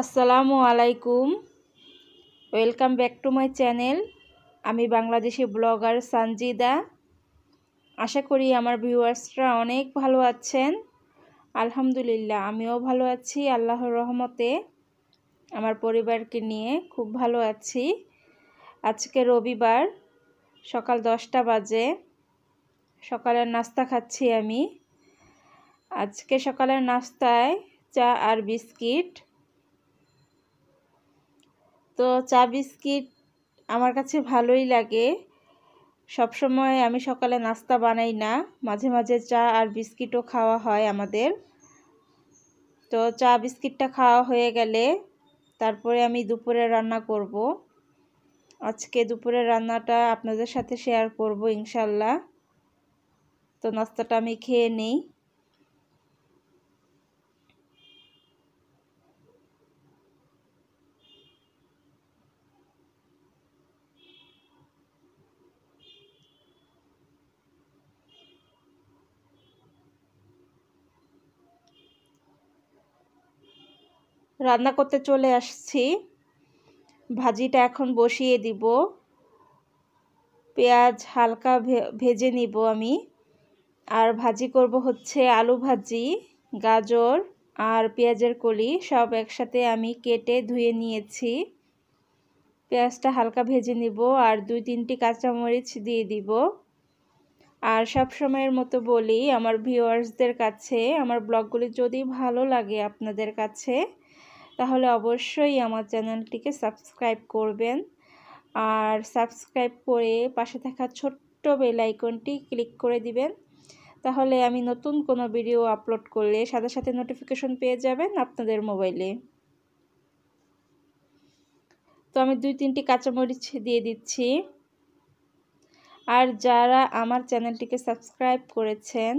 আসসালামু আলাইকুম welcome back to my channel আমি বাংলাদেশি ব্লগার সানজিদা আশা করি আমার ভিউয়ার্সরা অনেক ভালো আছেন আলহামদুলিল্লাহ আমিও ভালো আছি আল্লাহর রহমতে আমার পরিবারকে নিয়ে খুব ভালো আছি আজকে রবিবার সকাল দশটা বাজে সকালের নাস্তা খাচ্ছি আমি আজকে সকালের নাস্তায় চা আর বিস্কিট তো চা বিস্কিট আমার কাছে ভালোই লাগে সবসময় আমি সকালে নাস্তা বানাই না মাঝে মাঝে চা আর বিস্কিটও খাওয়া হয় আমাদের তো চা বিস্কিটটা খাওয়া হয়ে গেলে তারপরে আমি দুপুরে রান্না করব আজকে দুপুরের রান্নাটা আপনাদের সাথে শেয়ার করব ইনশাল্লাহ তো নাস্তাটা আমি খেয়ে নিই রান্না করতে চলে আসছি ভাজিটা এখন বসিয়ে দিব পেঁয়াজ হালকা ভেজে নিব আমি আর ভাজি করব হচ্ছে আলু ভাজি গাজর আর পেঁয়াজের কলি সব একসাথে আমি কেটে ধুয়ে নিয়েছি পেঁয়াজটা হালকা ভেজে নিব আর দুই তিনটি কাঁচামরিচ দিয়ে দিব আর সব সময়ের মতো বলি আমার ভিউয়ার্সদের কাছে আমার ব্লগগুলি যদি ভালো লাগে আপনাদের কাছে তাহলে অবশ্যই আমার চ্যানেলটিকে সাবস্ক্রাইব করবেন আর সাবস্ক্রাইব করে পাশে থাকা ছোট্ট বেল আইকনটি ক্লিক করে দিবেন তাহলে আমি নতুন কোনো ভিডিও আপলোড করলে সাথে সাথে নোটিফিকেশন পেয়ে যাবেন আপনাদের মোবাইলে তো আমি দুই তিনটি কাঁচামরিচ দিয়ে দিচ্ছি আর যারা আমার চ্যানেলটিকে সাবস্ক্রাইব করেছেন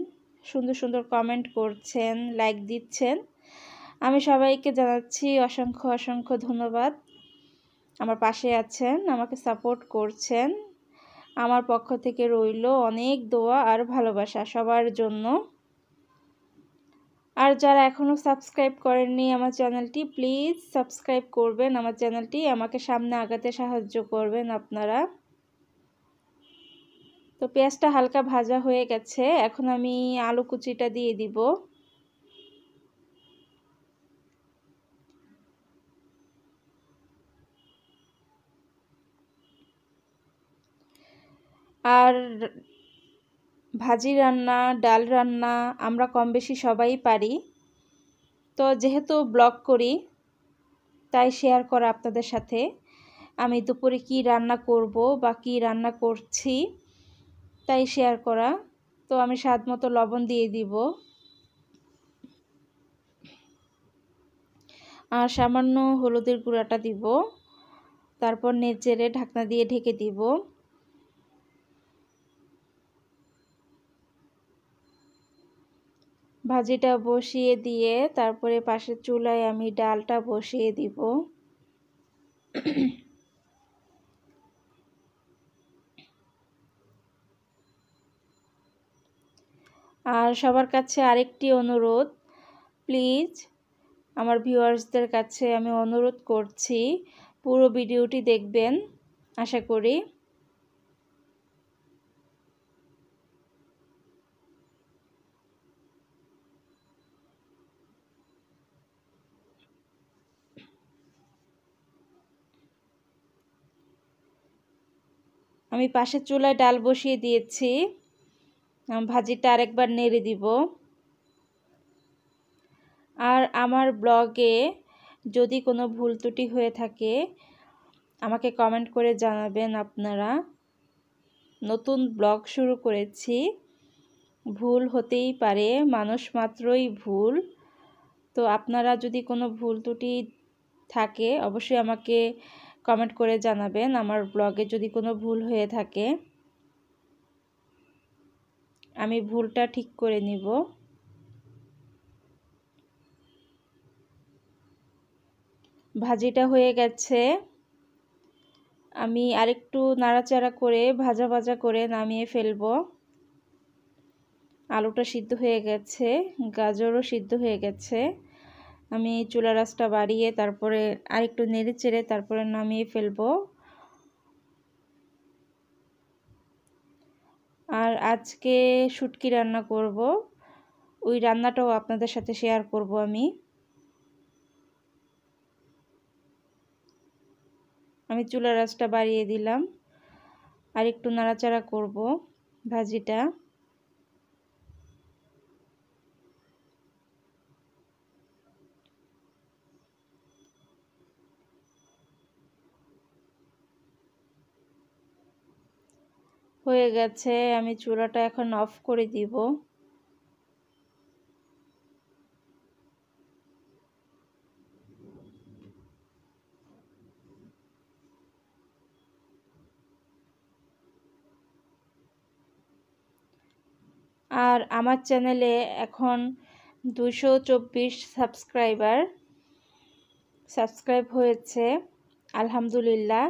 সুন্দর সুন্দর কমেন্ট করছেন লাইক দিচ্ছেন আমি সবাইকে জানাচ্ছি অসংখ্য অসংখ্য ধন্যবাদ আমার পাশে আছেন আমাকে সাপোর্ট করছেন আমার পক্ষ থেকে রইল অনেক দোয়া আর ভালোবাসা সবার জন্য আর যারা এখনও সাবস্ক্রাইব করেননি আমার চ্যানেলটি প্লিজ সাবস্ক্রাইব করবেন আমার চ্যানেলটি আমাকে সামনে আগাতে সাহায্য করবেন আপনারা তো পেঁয়াজটা হালকা ভাজা হয়ে গেছে এখন আমি আলু কুচিটা দিয়ে দিব আর ভাজি রান্না ডাল রান্না আমরা কম বেশি সবাই পারি তো যেহেতু ব্লগ করি তাই শেয়ার করা আপনাদের সাথে আমি দুপুরে কি রান্না করব বা কি রান্না করছি তাই শেয়ার করা তো আমি স্বাদ মতো লবণ দিয়ে দিব আর সামান্য হলুদের গুঁড়াটা দিব তারপর নেচেড়ে ঢাকনা দিয়ে ঢেকে দিব ভাজিটা বসিয়ে দিয়ে তারপরে পাশের চুলায় আমি ডালটা বসিয়ে দিব আর সবার কাছে আরেকটি অনুরোধ প্লিজ আমার ভিউয়ার্সদের কাছে আমি অনুরোধ করছি পুরো ভিডিওটি দেখবেন আশা করি আমি পাশের চুলায় ডাল বসিয়ে দিয়েছি ভাজিটা আরেকবার নেড়ে দিব আর আমার ব্লগে যদি কোনো ভুল ত্রুটি হয়ে থাকে আমাকে কমেন্ট করে জানাবেন আপনারা নতুন ব্লগ শুরু করেছি ভুল হতেই পারে মানুষ মাত্রই ভুল তো আপনারা যদি কোনো ভুল ত্রুটি থাকে অবশ্যই আমাকে কমেন্ট করে জানাবেন আমার ব্লগে যদি কোনো ভুল হয়ে থাকে আমি ভুলটা ঠিক করে নিব ভাজিটা হয়ে গেছে আমি আরেকটু নাড়াচাড়া করে ভাজা ভাজা করে নামিয়ে ফেলব আলুটা সিদ্ধ হয়ে গেছে গাজরও সিদ্ধ হয়ে গেছে আমি চুলা রাসটা বাড়িয়ে তারপরে আরেকটু নেড়ে চেড়ে তারপরে নামিয়ে ফেলবো আর আজকে শুটকি রান্না করব ওই রান্নাটাও আপনাদের সাথে শেয়ার করব আমি আমি চুলা রাসটা বাড়িয়ে দিলাম আর একটু নাড়াচাড়া করব ভাজিটা হয়ে গেছে আমি চুলাটা এখন অফ করে দিব আর আমার চ্যানেলে এখন দুশো চব্বিশ সাবস্ক্রাইবার সাবস্ক্রাইব হয়েছে আলহামদুলিল্লাহ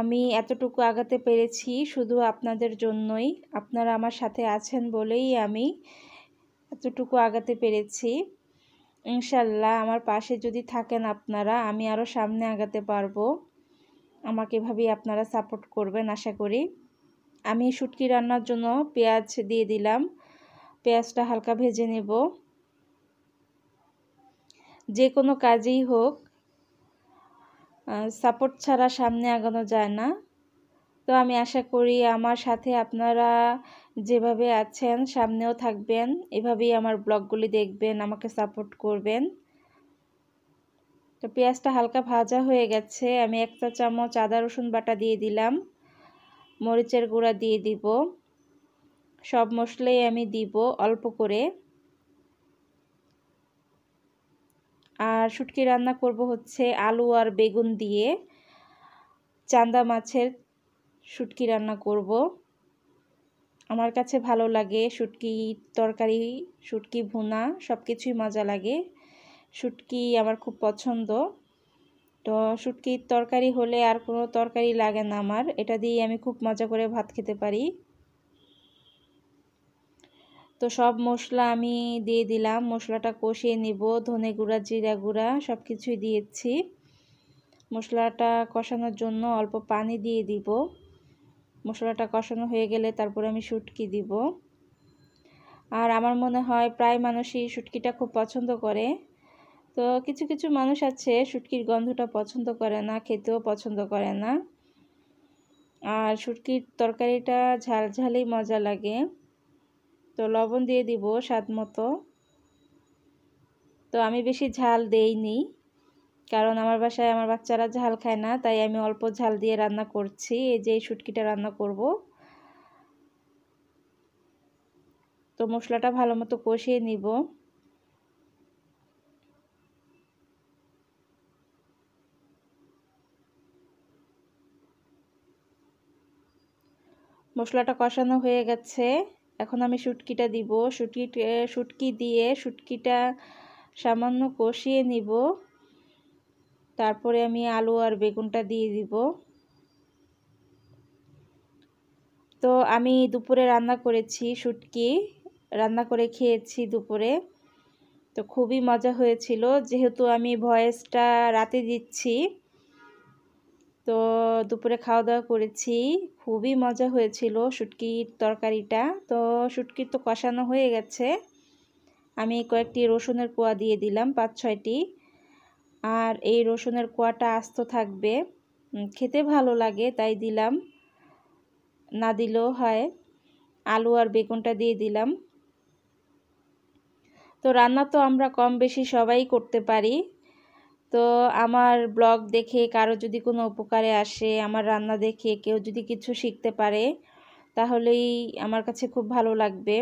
আমি এতটুকু আগাতে পেরেছি শুধু আপনাদের জন্যই আপনারা আমার সাথে আছেন বলেই আমি এতটুকু আগাতে পেরেছি ইনশাল্লাহ আমার পাশে যদি থাকেন আপনারা আমি আরও সামনে আগাতে পারবো আমাকে এভাবেই আপনারা সাপোর্ট করবেন আশা করি আমি শুটকি রান্নার জন্য পেঁয়াজ দিয়ে দিলাম পেঁয়াজটা হালকা ভেজে নেব যে কোনো কাজেই হোক সাপোর্ট ছাড়া সামনে আগানো যায় না তো আমি আশা করি আমার সাথে আপনারা যেভাবে আছেন সামনেও থাকবেন এভাবেই আমার ব্লগগুলি দেখবেন আমাকে সাপোর্ট করবেন তো পেঁয়াজটা হালকা ভাজা হয়ে গেছে আমি এক চা চামচ আদা রসুন বাটা দিয়ে দিলাম মরিচের গুঁড়া দিয়ে দিব সব মশলাই আমি দিব অল্প করে আর শুটকি রান্না করব হচ্ছে আলু আর বেগুন দিয়ে চান্দা মাছের শুটকি রান্না করব আমার কাছে ভালো লাগে শুটকি তরকারি শুটকি ভুনা সব কিছুই মজা লাগে শুটকি আমার খুব পছন্দ তো শুটকির তরকারি হলে আর কোনো তরকারি লাগে না আমার এটা দিয়ে আমি খুব মজা করে ভাত খেতে পারি তো সব মশলা আমি দিয়ে দিলাম মশলাটা কষিয়ে নিব ধনে গুঁড়া জিরা গুঁড়া সব কিছুই দিয়েছি মশলাটা কষানোর জন্য অল্প পানি দিয়ে দিব মশলাটা কষানো হয়ে গেলে তারপরে আমি শুটকি দিব আর আমার মনে হয় প্রায় মানুষই শুটকিটা খুব পছন্দ করে তো কিছু কিছু মানুষ আছে শুটকির গন্ধটা পছন্দ করে না খেতেও পছন্দ করে না আর শুটকির তরকারিটা ঝাল ঝালেই মজা লাগে তো লবণ দিয়ে দিব স্বাদ মতো তো আমি বেশি ঝাল দেইনি কারণ আমার বাসায় আমার বাচ্চারা ঝাল খায় না তাই আমি অল্প ঝাল দিয়ে রান্না করছি এই যে এই শুটকিটা রান্না করব তো মশলাটা ভালো মতো কষিয়ে নিব মশলাটা কষানো হয়ে গেছে এখন আমি শুটকিটা দিব শুটকি শুটকি দিয়ে শুটকিটা সামান্য কষিয়ে নিব তারপরে আমি আলু আর বেগুনটা দিয়ে দিব তো আমি দুপুরে রান্না করেছি শুটকি রান্না করে খেয়েছি দুপুরে তো খুবই মজা হয়েছিল যেহেতু আমি ভয়েসটা রাতে দিচ্ছি তো দুপুরে খাওয়া দাওয়া করেছি খুবই মজা হয়েছিল শুটকির তরকারিটা তো শুটকির তো কষানো হয়ে গেছে আমি কয়েকটি রসুনের কোয়া দিয়ে দিলাম পাঁচ ছয়টি আর এই রসুনের কোয়াটা আস্ত থাকবে খেতে ভালো লাগে তাই দিলাম না দিলেও হয় আলু আর বেগুনটা দিয়ে দিলাম তো রান্না তো আমরা কম বেশি সবাই করতে পারি তো আমার ব্লগ দেখে কারো যদি কোনো উপকারে আসে আমার রান্না দেখে কেউ যদি কিছু শিখতে পারে তাহলেই আমার কাছে খুব ভালো লাগবে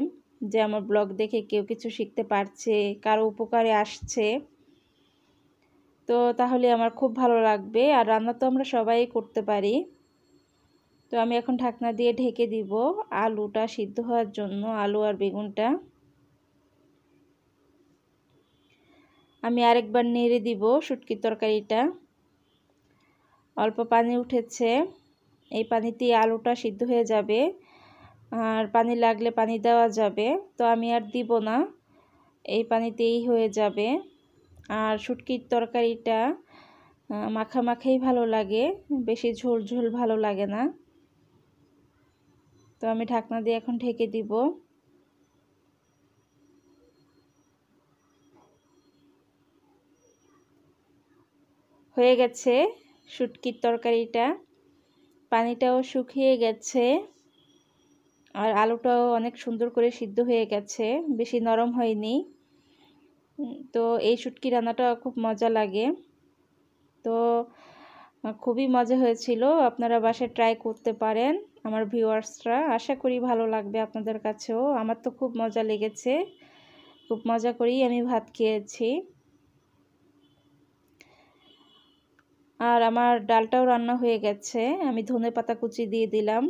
যে আমার ব্লগ দেখে কেউ কিছু শিখতে পারছে কারো উপকারে আসছে তো তাহলে আমার খুব ভালো লাগবে আর রান্না তো আমরা সবাই করতে পারি তো আমি এখন ঢাকনা দিয়ে ঢেকে দিব আলুটা সিদ্ধ হওয়ার জন্য আলু আর বেগুনটা আমি আরেকবার নেড়ে দিব শুটকির তরকারিটা অল্প পানি উঠেছে এই পানিতে আলুটা সিদ্ধ হয়ে যাবে আর পানি লাগলে পানি দেওয়া যাবে তো আমি আর দিব না এই পানিতেই হয়ে যাবে আর শুটকির তরকারিটা মাখামাখাই ভালো লাগে বেশি ঝোল ঝোল ভালো লাগে না তো আমি ঢাকনা দিয়ে এখন ঢেকে দিব হয়ে গেছে শুটকির তরকারিটা পানিটাও শুকিয়ে গেছে আর আলুটাও অনেক সুন্দর করে সিদ্ধ হয়ে গেছে বেশি নরম হয়নি তো এই শুটকি রান্নাটা খুব মজা লাগে তো খুবই মজা হয়েছিল আপনারা বাসায় ট্রাই করতে পারেন আমার ভিউয়ার্সরা আশা করি ভালো লাগবে আপনাদের কাছেও আমার তো খুব মজা লেগেছে খুব মজা করেই আমি ভাত খেয়েছি আর আমার ডালটাও রান্না হয়ে গেছে আমি ধনে পাতা কুচি দিয়ে দিলাম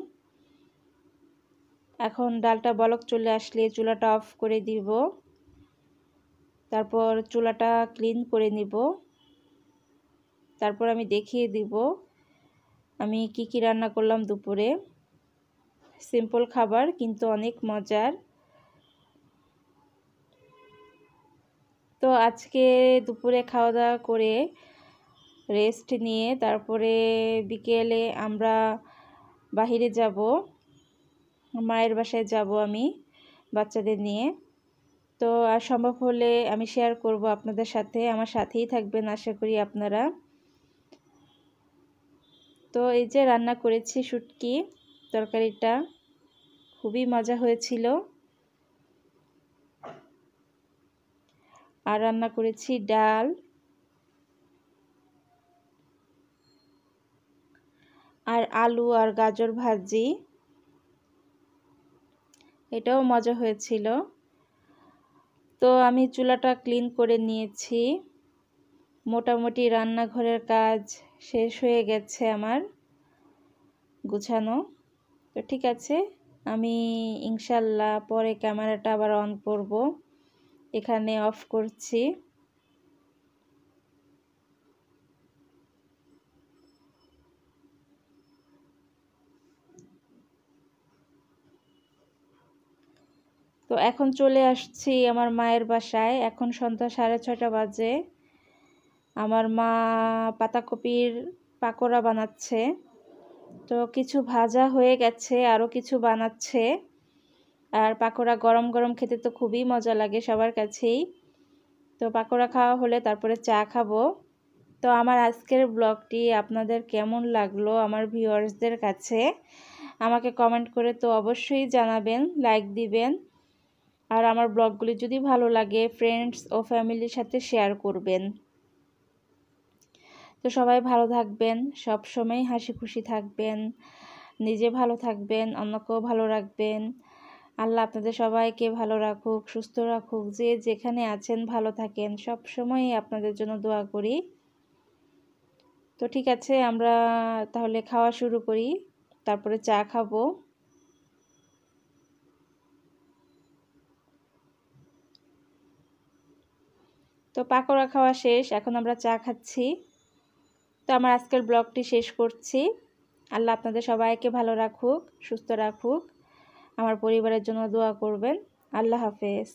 এখন ডালটা বলক চলে আসলে চুলাটা অফ করে দিব তারপর চুলাটা ক্লিন করে নিব তারপর আমি দেখিয়ে দিব আমি কি কি রান্না করলাম দুপুরে সিম্পল খাবার কিন্তু অনেক মজার তো আজকে দুপুরে খাওয়া দাওয়া করে রেস্ট নিয়ে তারপরে বিকেলে আমরা বাহিরে যাব মায়ের বাসায় যাব আমি বাচ্চাদের নিয়ে তো আর সম্ভব হলে আমি শেয়ার করব আপনাদের সাথে আমার সাথেই থাকবেন আশা করি আপনারা তো এই যে রান্না করেছি শুটকি তরকারিটা খুবই মজা হয়েছিল আর রান্না করেছি ডাল আর আলু আর গাজর ভাজি এটাও মজা হয়েছিল তো আমি চুলাটা ক্লিন করে নিয়েছি মোটামুটি রান্নাঘরের কাজ শেষ হয়ে গেছে আমার গুছানো তো ঠিক আছে আমি ইনশাল্লাহ পরে ক্যামেরাটা আবার অন করব এখানে অফ করছি তো এখন চলে আসছি আমার মায়ের বাসায় এখন সন্ধ্যা সাড়ে ছটা বাজে আমার মা পাতাকপির পাকোড়া বানাচ্ছে তো কিছু ভাজা হয়ে গেছে আরও কিছু বানাচ্ছে আর পাকোড়া গরম গরম খেতে তো খুবই মজা লাগে সবার কাছেই তো পাকোড়া খাওয়া হলে তারপরে চা খাবো তো আমার আজকের ব্লগটি আপনাদের কেমন লাগলো আমার ভিউয়ার্সদের কাছে আমাকে কমেন্ট করে তো অবশ্যই জানাবেন লাইক দিবেন আর আমার ব্লগগুলি যদি ভালো লাগে ফ্রেন্ডস ও ফ্যামিলির সাথে শেয়ার করবেন তো সবাই ভালো থাকবেন সব সময় হাসি খুশি থাকবেন নিজে ভালো থাকবেন অন্যকেও ভালো রাখবেন আল্লাহ আপনাদের সবাইকে ভালো রাখুক সুস্থ রাখুক যে যেখানে আছেন ভালো থাকেন সব সময় আপনাদের জন্য দোয়া করি তো ঠিক আছে আমরা তাহলে খাওয়া শুরু করি তারপরে চা খাবো তো পাকোড়া খাওয়া শেষ এখন আমরা চা খাচ্ছি তো আমার আজকের ব্লগটি শেষ করছি আল্লাহ আপনাদের সবাইকে ভালো রাখুক সুস্থ রাখুক আমার পরিবারের জন্য দোয়া করবেন আল্লাহ হাফেজ